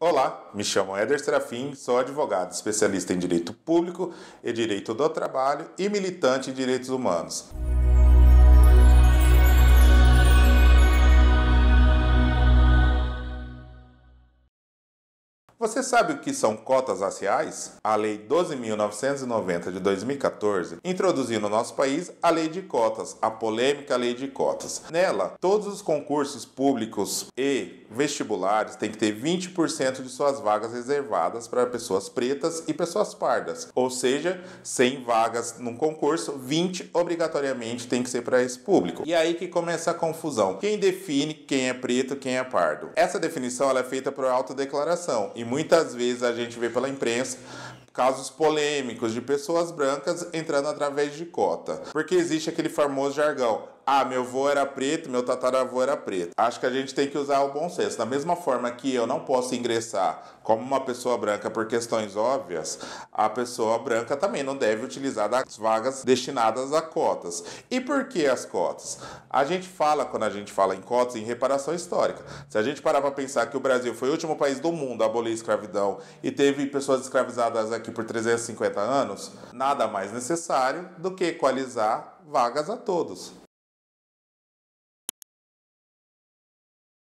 Olá, me chamo Éder Serafim, sou advogado especialista em direito público e direito do trabalho e militante em direitos humanos. Você sabe o que são cotas raciais? A Lei 12.990 de 2014 introduziu no nosso país a Lei de Cotas, a polêmica Lei de Cotas. Nela, todos os concursos públicos e vestibulares têm que ter 20% de suas vagas reservadas para pessoas pretas e pessoas pardas, ou seja, 100 vagas num concurso, 20 obrigatoriamente tem que ser para esse público. E aí que começa a confusão. Quem define quem é preto, quem é pardo? Essa definição é feita por autodeclaração e muitas vezes a gente vê pela imprensa casos polêmicos de pessoas brancas entrando através de cota. Porque existe aquele famoso jargão: ah, meu avô era preto, meu tataravô era preto. Acho que a gente tem que usar o bom senso. Da mesma forma que eu não posso ingressar como uma pessoa branca por questões óbvias, a pessoa branca também não deve utilizar as vagas destinadas a cotas. E por que as cotas? A gente fala, quando a gente fala em cotas, em reparação histórica. Se a gente parar para pensar que o Brasil foi o último país do mundo a abolir a escravidão e teve pessoas escravizadas aqui por 350 anos, nada mais necessário do que equalizar vagas a todos.